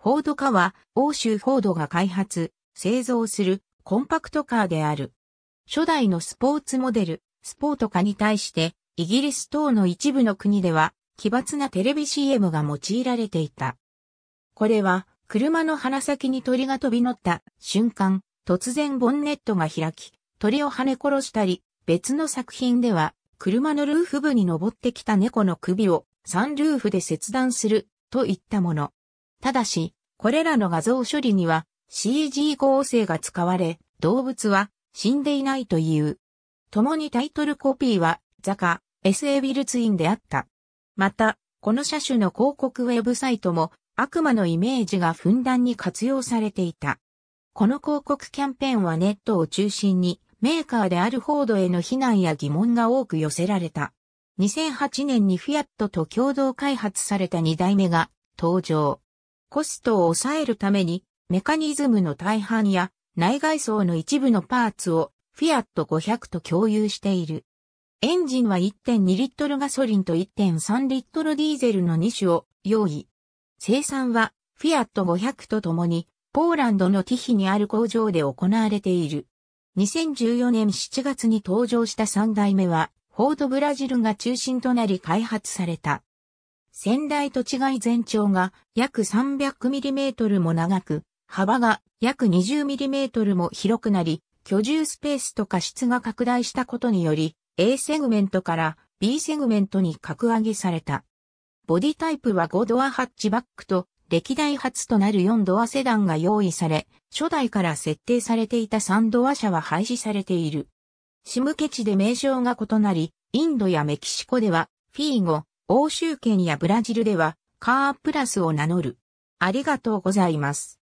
フォードカは、欧州フォードが開発、製造するコンパクトカーである。初代のスポーツモデル、スポート化に対して、イギリス等の一部の国では、奇抜なテレビ CM が用いられていた。これは、車の鼻先に鳥が飛び乗った瞬間、突然ボンネットが開き、鳥を跳ね殺したり、別の作品では、車のルーフ部に登ってきた猫の首をサンルーフで切断するといったもの。ただし、これらの画像処理には CG 合成が使われ、動物は死んでいないという。共にタイトルコピーは、ザカ、s エビルツインであった。また、この車種の広告ウェブサイトも悪魔のイメージがふんだんに活用されていた。この広告キャンペーンはネットを中心にメーカーであるフォードへの非難や疑問が多く寄せられた。2008年にフィアットと共同開発された2代目が登場。コストを抑えるために、メカニズムの大半や内外装の一部のパーツをフィアット500と共有している。エンジンは1.2リットルガソリンと1.3リットルディーゼルの2種を用意。生産はフィアット500と共にポーランドのティヒにある工場で行われている。2014年7月に登場した3代目はフォードブラジルが中心となり開発された。先代と違い全長が約 300mm も長く、幅が約 20mm も広くなり、居住スペースと過失が拡大したことにより、A セグメントから B セグメントに格上げされた。ボディタイプは5ドアハッチバックと、歴代初となる4ドアセダンが用意され、初代から設定されていた3ドア車は廃止されている。シムケチで名称が異なり、インドやメキシコでは、フィーゴ、欧州圏やブラジルではカープラスを名乗る。ありがとうございます。